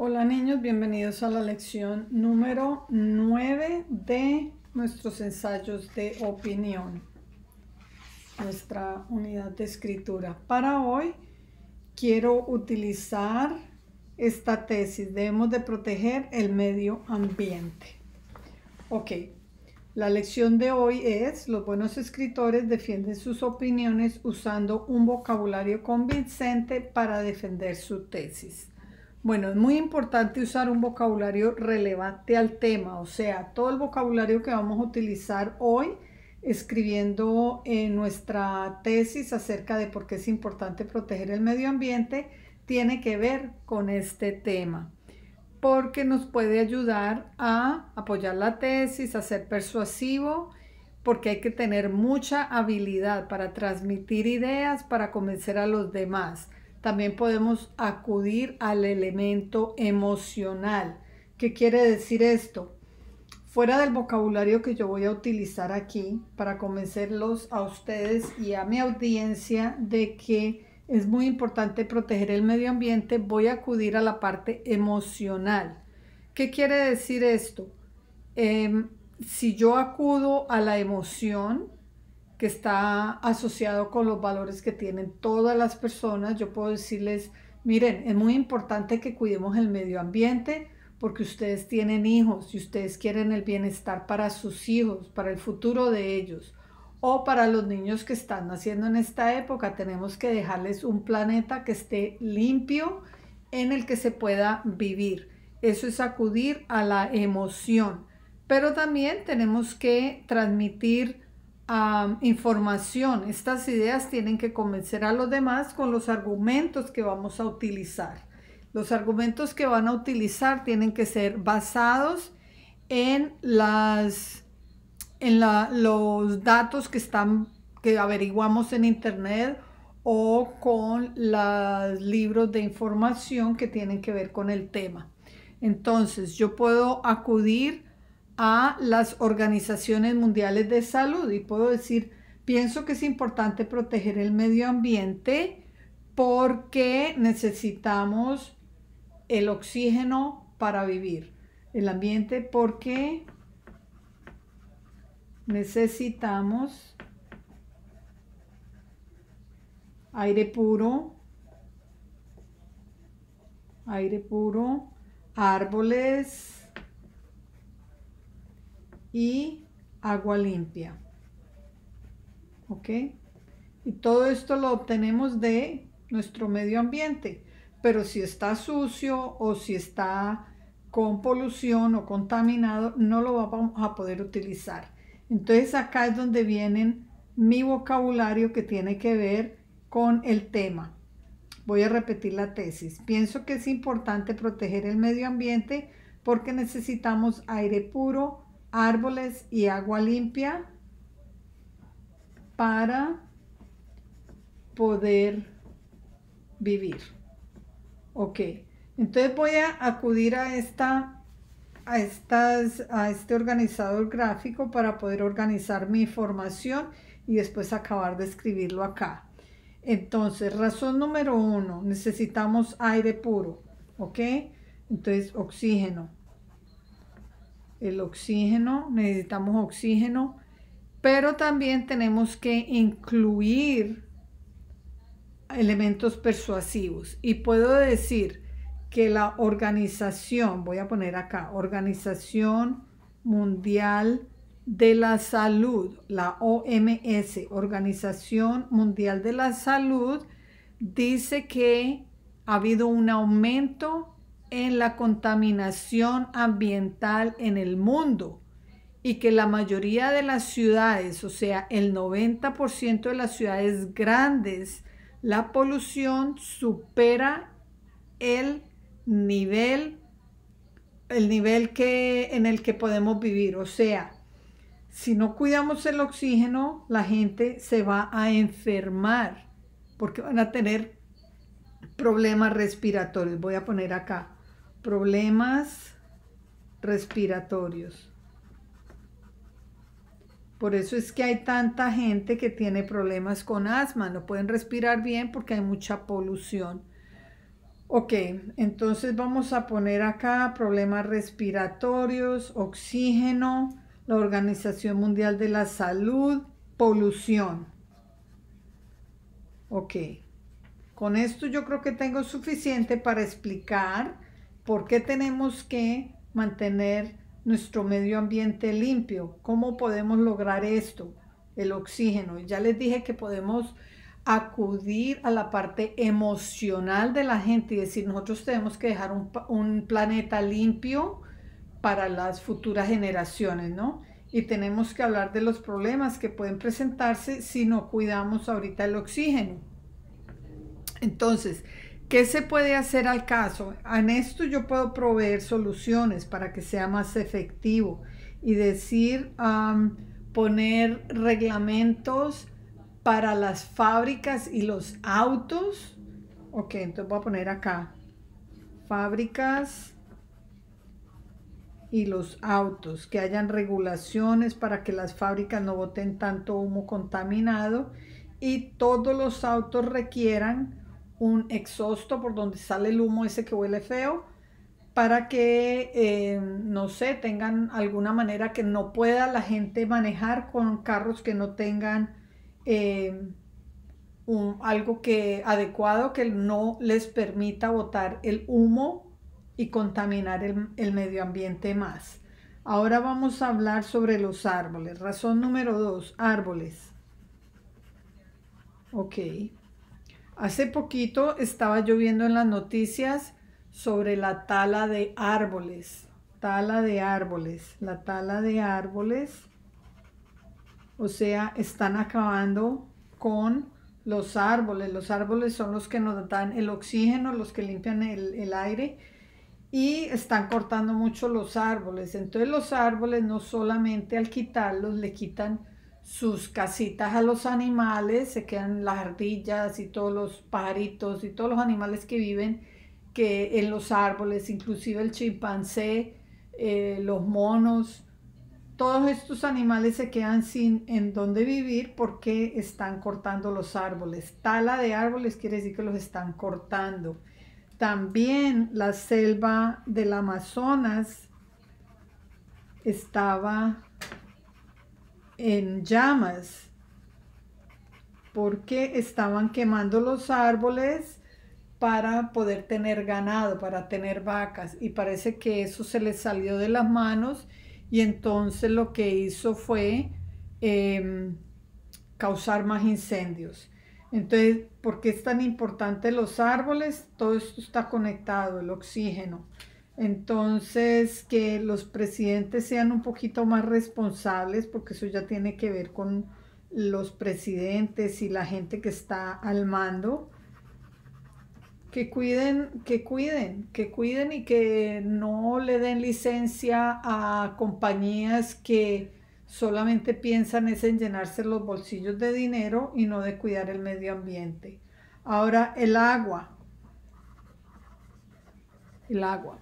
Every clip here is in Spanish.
Hola niños, bienvenidos a la lección número 9 de nuestros ensayos de opinión, nuestra unidad de escritura. Para hoy quiero utilizar esta tesis, debemos de proteger el medio ambiente. Ok, la lección de hoy es, los buenos escritores defienden sus opiniones usando un vocabulario convincente para defender su tesis. Bueno, es muy importante usar un vocabulario relevante al tema, o sea, todo el vocabulario que vamos a utilizar hoy escribiendo en nuestra tesis acerca de por qué es importante proteger el medio ambiente tiene que ver con este tema, porque nos puede ayudar a apoyar la tesis, a ser persuasivo, porque hay que tener mucha habilidad para transmitir ideas, para convencer a los demás también podemos acudir al elemento emocional. ¿Qué quiere decir esto? Fuera del vocabulario que yo voy a utilizar aquí para convencerlos a ustedes y a mi audiencia de que es muy importante proteger el medio ambiente, voy a acudir a la parte emocional. ¿Qué quiere decir esto? Em, si yo acudo a la emoción, que está asociado con los valores que tienen todas las personas. Yo puedo decirles, miren, es muy importante que cuidemos el medio ambiente porque ustedes tienen hijos y ustedes quieren el bienestar para sus hijos, para el futuro de ellos o para los niños que están naciendo en esta época. Tenemos que dejarles un planeta que esté limpio en el que se pueda vivir. Eso es acudir a la emoción. Pero también tenemos que transmitir información. Estas ideas tienen que convencer a los demás con los argumentos que vamos a utilizar. Los argumentos que van a utilizar tienen que ser basados en, las, en la, los datos que, están, que averiguamos en Internet o con los libros de información que tienen que ver con el tema. Entonces, yo puedo acudir a las organizaciones mundiales de salud y puedo decir, pienso que es importante proteger el medio ambiente porque necesitamos el oxígeno para vivir, el ambiente porque necesitamos aire puro, aire puro, árboles, y agua limpia. ¿Ok? Y todo esto lo obtenemos de nuestro medio ambiente. Pero si está sucio o si está con polución o contaminado, no lo vamos a poder utilizar. Entonces acá es donde vienen mi vocabulario que tiene que ver con el tema. Voy a repetir la tesis. Pienso que es importante proteger el medio ambiente porque necesitamos aire puro, árboles y agua limpia para poder vivir. Ok, entonces voy a acudir a, esta, a, estas, a este organizador gráfico para poder organizar mi información y después acabar de escribirlo acá. Entonces, razón número uno, necesitamos aire puro, ¿ok? Entonces, oxígeno el oxígeno, necesitamos oxígeno, pero también tenemos que incluir elementos persuasivos. Y puedo decir que la organización, voy a poner acá, Organización Mundial de la Salud, la OMS, Organización Mundial de la Salud, dice que ha habido un aumento en la contaminación ambiental en el mundo y que la mayoría de las ciudades, o sea, el 90% de las ciudades grandes, la polución supera el nivel el nivel que en el que podemos vivir, o sea, si no cuidamos el oxígeno, la gente se va a enfermar porque van a tener problemas respiratorios. Voy a poner acá problemas respiratorios. Por eso es que hay tanta gente que tiene problemas con asma, no pueden respirar bien porque hay mucha polución. Ok, entonces vamos a poner acá problemas respiratorios, oxígeno, la Organización Mundial de la Salud, polución. Ok, con esto yo creo que tengo suficiente para explicar ¿Por qué tenemos que mantener nuestro medio ambiente limpio? ¿Cómo podemos lograr esto? El oxígeno. Ya les dije que podemos acudir a la parte emocional de la gente y decir, nosotros tenemos que dejar un, planeta limpio para las futuras generaciones, ¿no? Y tenemos que hablar de los problemas que pueden presentarse si no cuidamos ahorita el oxígeno. Entonces, ¿Qué se puede hacer al caso? En esto yo puedo proveer soluciones para que sea más efectivo y decir, poner reglamentos para las fábricas y los autos. Ok, entonces voy a poner acá, fábricas y los autos, que hayan regulaciones para que las fábricas no boten tanto humo contaminado y todos los autos requieran un exhausto por donde sale el humo ese que huele feo para que, eh, no sé, tengan alguna manera que no pueda la gente manejar con carros que no tengan eh, algo que, adecuado que no les permita botar el humo y contaminar el, medio ambiente más. Ahora vamos a hablar sobre los árboles. Razón número dos, árboles. Ok. Hace poquito estaba yo viendo en las noticias sobre la tala de árboles. Tala de árboles. La tala de árboles. O sea, están acabando con los árboles. Los árboles son los que nos dan el oxígeno, los que limpian el, el aire y están cortando mucho los árboles. Entonces los árboles no solamente al quitarlos le quitan sus casitas a los animales, se quedan las ardillas y todos los pajaritos y todos los animales que viven que en los árboles, inclusive el chimpancé, eh, los monos, todos estos animales se quedan sin en dónde vivir porque están cortando los árboles. Tala de árboles quiere decir que los están cortando. También la selva del Amazonas estaba en llamas porque estaban quemando los árboles para poder tener ganado, para tener vacas. Y parece que eso se les salió de las manos y entonces lo que hizo fue em, causar más incendios. Entonces, ¿por qué es tan importante los árboles? Todo esto está conectado, el oxígeno. Entonces, que los presidentes sean un poquito más responsables, porque eso ya tiene que ver con los presidentes y la gente que está al mando. Que cuiden, que cuiden, que cuiden y que no le den licencia a compañías que solamente piensan es en llenarse los bolsillos de dinero y no de cuidar el medio ambiente. Ahora, el agua. El agua.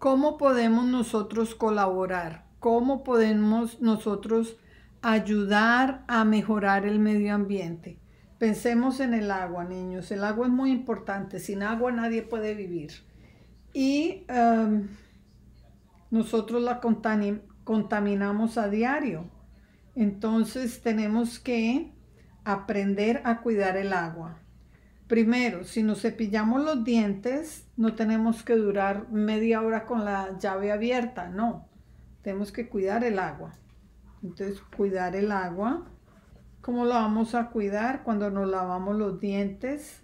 ¿Cómo podemos nosotros colaborar? ¿Cómo podemos nosotros ayudar a mejorar el medio ambiente? Pensemos en el agua, niños. El agua es muy importante. Sin agua nadie puede vivir. Y em, nosotros la contaminamos a diario. Entonces tenemos que aprender a cuidar el agua. Primero, si nos cepillamos los dientes, no tenemos que durar media hora con la llave abierta, no. Tenemos que cuidar el agua. Entonces, cuidar el agua. ¿Cómo la vamos a cuidar? Cuando nos lavamos los dientes.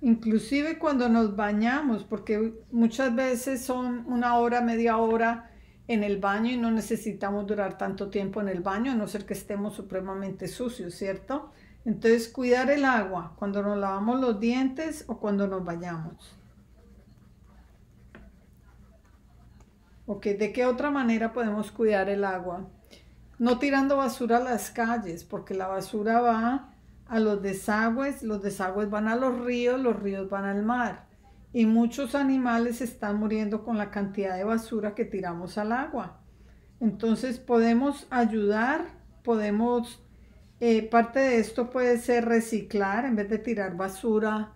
Inclusive cuando nos bañamos, porque muchas veces son una hora, media hora en el baño y no necesitamos durar tanto tiempo en el baño, a no ser que estemos supremamente sucios, ¿cierto? Entonces, cuidar el agua cuando nos lavamos los dientes o cuando nos vayamos. Ok, ¿de qué otra manera podemos cuidar el agua? No tirando basura a las calles, porque la basura va a los desagües, los desagües van a los ríos, los ríos van al mar y muchos animales están muriendo con la cantidad de basura que tiramos al agua. Entonces podemos ayudar, podemos, eh, parte de esto puede ser reciclar en vez de tirar basura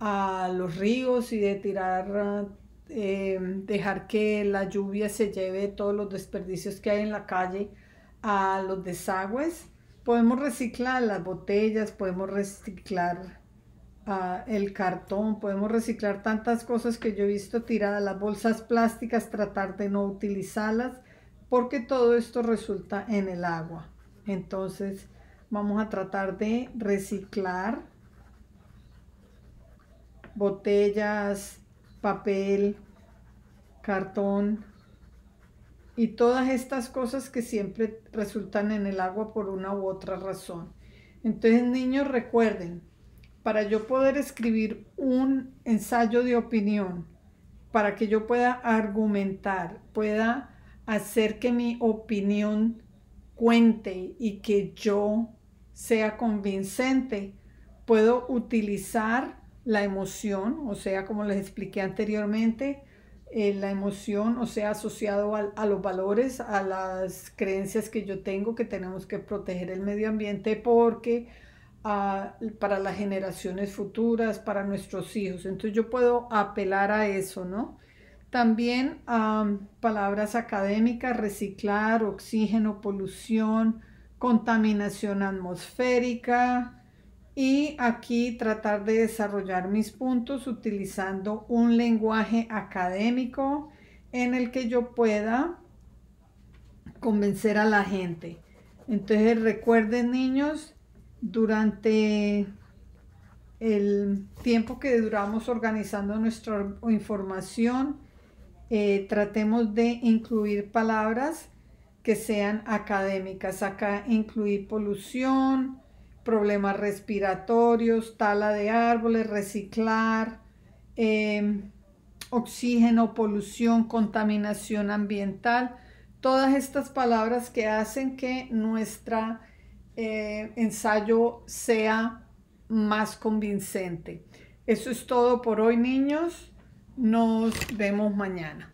a los ríos y de tirar, eh, dejar que la lluvia se lleve todos los desperdicios que hay en la calle a los desagües. Podemos reciclar las botellas, podemos reciclar el cartón, podemos reciclar tantas cosas que yo he visto tiradas, las bolsas plásticas, tratar de no utilizarlas, porque todo esto resulta en el agua. Entonces vamos a tratar de reciclar botellas, papel, cartón y todas estas cosas que siempre resultan en el agua por una u otra razón. Entonces niños recuerden, para yo poder escribir un ensayo de opinión, para que yo pueda argumentar, pueda hacer que mi opinión cuente y que yo sea convincente, puedo utilizar la emoción, o sea, como les expliqué anteriormente, eh, la emoción, o sea, asociado a, los valores, a las creencias que yo tengo, que tenemos que proteger el medio ambiente porque para las generaciones futuras, para nuestros hijos. Entonces yo puedo apelar a eso, ¿no? También a palabras académicas, reciclar, oxígeno, polución, contaminación atmosférica y aquí tratar de desarrollar mis puntos utilizando un lenguaje académico en el que yo pueda convencer a la gente. Entonces recuerden niños, durante el tiempo que duramos organizando nuestra información, eh, tratemos de incluir palabras que sean académicas. Acá incluir polución, problemas respiratorios, tala de árboles, reciclar, em, oxígeno, polución, contaminación ambiental. Todas estas palabras que hacen que nuestra eh, ensayo sea más convincente. Eso es todo por hoy, niños. Nos vemos mañana.